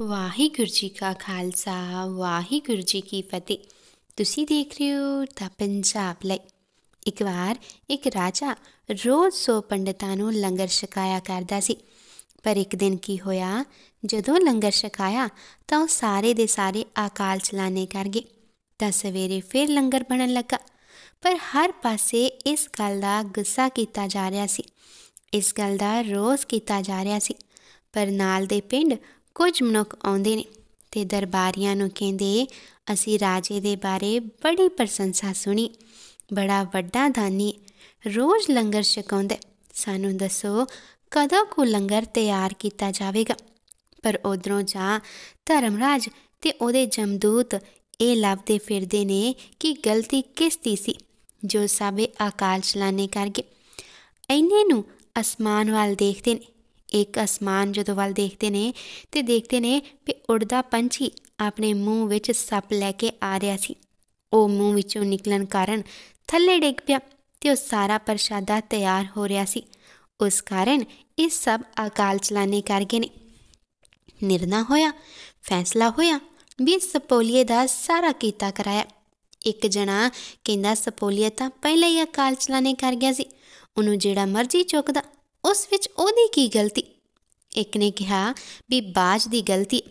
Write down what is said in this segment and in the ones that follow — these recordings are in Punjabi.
ਵਾਹਿਗੁਰੂ ਜੀ ਕਾ ਖਾਲਸਾ ਵਾਹਿਗੁਰੂ ਜੀ ਕੀ ਫਤਿਹ ਤੁਸੀਂ ਦੇਖ ਰਹੇ ਹੋ ਤਾਂ ਪੰਜਾਬ ਲਈ ਇੱਕ ਵਾਰ ਇੱਕ ਰਾਜਾ ਰੋਜ਼ ਸੋ ਪੰਡਤਾਂ ਨੂੰ ਲੰਗਰ ਛਕਾਇਆ ਕਰਦਾ ਸੀ ਪਰ ਇੱਕ ਦਿਨ ਕੀ ਹੋਇਆ ਜਦੋਂ ਲੰਗਰ ਛਕਾਇਆ ਤਾਂ ਉਹ ਸਾਰੇ ਦੇ ਸਾਰੇ ਆਕਾਲ ਚਲਾਣੇ ਕਰ ਗਏ ਤਾਂ ਸਵੇਰੇ ਫਿਰ ਲੰਗਰ ਬਣਨ ਲੱਗਾ ਪਰ ਹਰ ਪਾਸੇ ਇਸ ਗੱਲ ਦਾ ਗੁੱਸਾ ਕੀਤਾ ਜਾ ਰਿਹਾ ਸੀ ਇਸ ਗੱਲ ਦਾ ਰੋਜ਼ ਕੀਤਾ ਜਾ ਰਿਹਾ ਸੀ ਪਰ ਨਾਲ ਦੇ ਪਿੰਡ ਕੁਝ ਮਨੁੱਖ ਆਉਂਦੇ ਨੇ ਤੇ ਦਰਬਾਰੀਆਂ ਨੂੰ ਕਹਿੰਦੇ ਅਸੀਂ ਰਾਜੇ ਦੇ ਬਾਰੇ ਬੜੀ ਪ੍ਰਸ਼ੰਸਾ ਸੁਣੀ ਬੜਾ ਵੱਡਾ ਧਾਨੀ ਰੋਜ਼ ਲੰਗਰ ਛਕਾਉਂਦਾ ਸਾਨੂੰ ਦੱਸੋ ਕਦੋਂ ਕੋ ਲੰਗਰ ਤਿਆਰ ਕੀਤਾ ਜਾਵੇਗਾ ਪਰ ਉਧਰੋਂ ਜਾ ਧਰਮਰਾਜ ਤੇ ਉਹਦੇ ਜਮਦੂਤ ਇਹ ਲੱਭਦੇ ਫਿਰਦੇ ਨੇ ਕਿ ਗਲਤੀ ਕਿਸ ਦੀ ਸੀ ਜੋ ਸਾਬੇ ਆਕਾਲ ਚਲਾਣੇ ਕਰਕੇ ਐਨੇ ਨੂੰ ਅਸਮਾਨ ਵੱਲ ਦੇਖਦੇ ਨੇ ਇੱਕ ਅਸਮਾਨ ਜਦੋਂ ਵੱਲ ਦੇਖਦੇ ਨੇ ਤੇ ਦੇਖਦੇ ਨੇ ਕਿ ਉੜਦਾ ਪੰਛੀ ਆਪਣੇ ਮੂੰਹ ਵਿੱਚ ਸੱਪ ਲੈ ਕੇ ਆ ਰਿਹਾ ਸੀ ਉਹ ਮੂੰਹ ਵਿੱਚੋਂ ਨਿਕਲਣ ਕਾਰਨ ਥੱਲੇ ਡਿੱਗ ਪਿਆ ਤੇ ਉਹ ਸਾਰਾ ਪ੍ਰਸ਼ਾਦਾ ਤਿਆਰ ਹੋ ਰਿਹਾ ਸੀ ਉਸ ਕਾਰਨ ਇਹ ਸਭ ਅਕਾਲ ਚਲਾਣੇ ਕਰ ਗਏ ਨੇ ਨਿਰਣਾ ਹੋਇਆ ਫੈਸਲਾ ਹੋਇਆ ਵੀ ਸਪੋਲੀਏ ਦਾ ਸਾਰਾ ਕੀਤਾ ਕਰਾਇਆ ਇੱਕ ਜਣਾ ਕਹਿੰਦਾ ਸਪੋਲੀਏ ਤਾਂ ਪਹਿਲਾਂ ਹੀ ਅਕਾਲ ਚਲਾਣੇ ਕਰ ਗਿਆ ਸੀ ਉਹਨੂੰ ਜਿਹੜਾ ਮਰਜ਼ੀ ਚੁੱਕਦਾ ਉਸ ਵਿੱਚ ਉਹਦੀ ਕੀ ਗਲਤੀ ਇੱਕ ਨੇ ਕਿਹਾ ਵੀ ਬਾਜ ਦੀ ਗਲਤੀ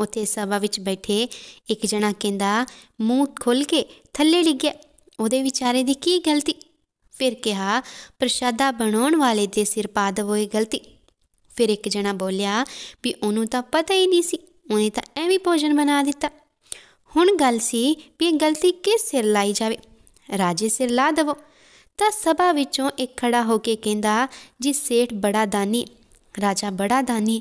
ਉੱਥੇ ਸਭਾ ਵਿੱਚ ਬੈਠੇ ਇੱਕ ਜਣਾ ਕਹਿੰਦਾ ਮੂੰਹ ਖੁੱਲ ਕੇ ਥੱਲੇ ਡਿੱਗ ਗਿਆ ਉਹਦੇ ਵਿਚਾਰੇ ਦੀ ਕੀ ਗਲਤੀ ਫਿਰ ਕਿਹਾ ਪ੍ਰਸ਼ਾਦਾ ਬਣਾਉਣ ਵਾਲੇ ਦੇ ਸਿਰ ਪਾ ਦਵੋਏ ਗਲਤੀ ਫਿਰ ਇੱਕ ਜਣਾ ਬੋਲਿਆ ਵੀ ਉਹਨੂੰ ਤਾਂ ਪਤਾ ਹੀ ਨਹੀਂ ਸੀ ਉਹਨੇ ਤਾਂ ਐਵੇਂ ਭੋਜਨ ਬਣਾ ਦਿੱਤਾ ਹੁਣ ਗੱਲ ਸੀ ਵੀ ਇਹ ਗਲਤੀ ਕਿਸ ਸਿਰ ਲਾਈ ਜਾਵੇ ਰਾਜੇ ਸਿਰ ਲਾ ਦਵੋ ਤਾਂ ਸਭਾ ਵਿੱਚੋਂ ਇੱਕ ਖੜਾ ਹੋ ਕੇ ਕਹਿੰਦਾ ਜੀ ਸੇਠ ਬੜਾ ਦਾਨੀ ਰਾਜਾ ਬੜਾ ਦਾਨੀ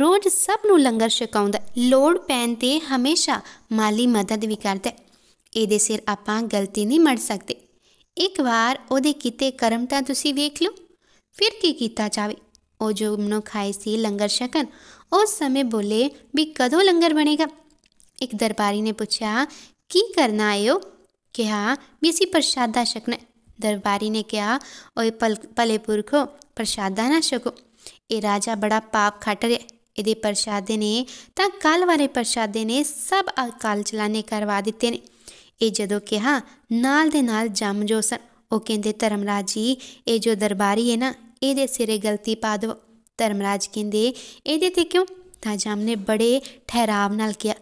ਰੋਜ਼ ਸਭ ਨੂੰ ਲੰਗਰ ਛਕਾਉਂਦਾ ਲੋੜ ਪੈਣ ਤੇ ਹਮੇਸ਼ਾ ਮਾਲੀ ਮਦਦ ਵੀ ਕਰਦਾ ਇਹਦੇ ਸਿਰ ਆਪਾਂ ਗਲਤੀ ਨਹੀਂ ਮੜ ਸਕਦੇ ਇੱਕ ਵਾਰ ਉਹਦੇ ਕੀਤੇ ਕਰਮ ਤਾਂ ਤੁਸੀਂ ਵੇਖ ਲਓ ਫਿਰ ਕੀ ਕੀਤਾ ਜਾਵੇ ਉਹ ਜੋ ਮਨੋ ਖਾਈ ਸੀ ਲੰਗਰ ਛਕਣ ਉਸ ਸਮੇਂ ਬੋਲੇ ਵੀ ਕਦੋਂ ਲੰਗਰ ਬਣੇਗਾ ਇੱਕ ਦਰਬਾਰੀ ਨੇ ਪੁੱਛਿਆ ਕੀ ਕਰਨਾ ਆਇਓ ਕਿਹਾ ਵੀ ਅਸੀਂ ਪ੍ਰਸ਼ਾਦਾ ਛਕਣਾ ਦਰਬਾਰੀ ਨੇ ਕਿਹਾ ਓਏ ਪਲੇ ਪੁਰਖੋ ਪ੍ਰਸ਼ਾਦਾ ਨਾ ਛਕੋ ਇਹ ਰਾਜਾ ਬੜਾ ਪਾਪ ਖੱਟ ਰਿਹਾ ਇਹਦੇ ਪ੍ਰਸ਼ਾਦੇ ਨੇ ਤਾਂ ਕੱਲ ਵਾਲੇ ਪ੍ਰਸ਼ਾਦੇ ਨੇ ਸਭ ਅਕਾਲ ਚਲਾਣੇ ਕਰਵਾ ਦਿੱਤੇ ਨੇ ਇਹ ਜਦੋਂ ਕਿਹਾ ਨਾਲ ਦੇ ਨਾਲ ਜੰਮ ਜੋ ਸਨ ਉਹ ਕਹਿੰਦੇ ਧਰਮਰਾਜ ਜੀ ਇਹ ਜੋ ਦਰਬਾਰੀ ਹੈ ਨਾ ਇਹਦੇ ਸਿਰੇ ਗਲਤੀ ਪਾ ਦਿਓ ਧਰਮਰਾਜ ਕਹਿੰਦੇ ਇਹਦੇ ਤੇ ਕਿਉਂ ਤਾਂ ਜੰਮ ਨੇ ਬੜੇ ਠਹਿਰਾਵ ਨਾਲ ਕਿਹਾ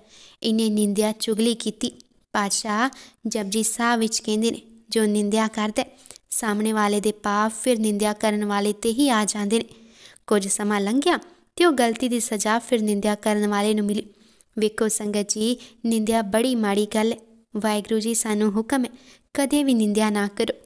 ਇਹਨੇ ਨਿੰਦਿਆ ਚੁਗਲੀ ਕੀਤੀ ਪਾਸ਼ਾ ਜਪਜੀ ਸਾਹਿਬ ਵਿੱਚ ਕਹਿੰਦੇ ਨੇ ਜੋ ਨਿੰਦਿਆ ਕਰਦਾ ਸਾਹਮਣੇ ਵਾਲੇ ਦੇ ਪਾਪ ਫਿਰ ਨਿੰਦਿਆ ਕਰਨ ਵਾਲੇ ਤੇ ਹੀ ਆ ਜਾਂਦੇ ਨੇ ਕੁਝ ਸਮਾਂ ਲੰਘਿਆ ਤੇ ਉਹ ਗਲਤੀ ਦੀ ਸਜ਼ਾ ਫਿਰ ਨਿੰਦਿਆ ਕਰਨ ਵਾਲੇ ਨੂੰ ਮਿਲੀ ਵੇਖੋ ਸੰਗਤ ਜੀ ਨਿੰਦਿਆ ਬੜੀ ਮਾੜੀ ਗੱਲ ਹੈ ਵਾਹਿਗੁਰੂ ਜੀ ਸਾਨੂੰ ਹੁਕਮ ਹੈ ਕਦੇ ਵੀ ਨਿੰਦਿਆ ਨਾ ਕਰੋ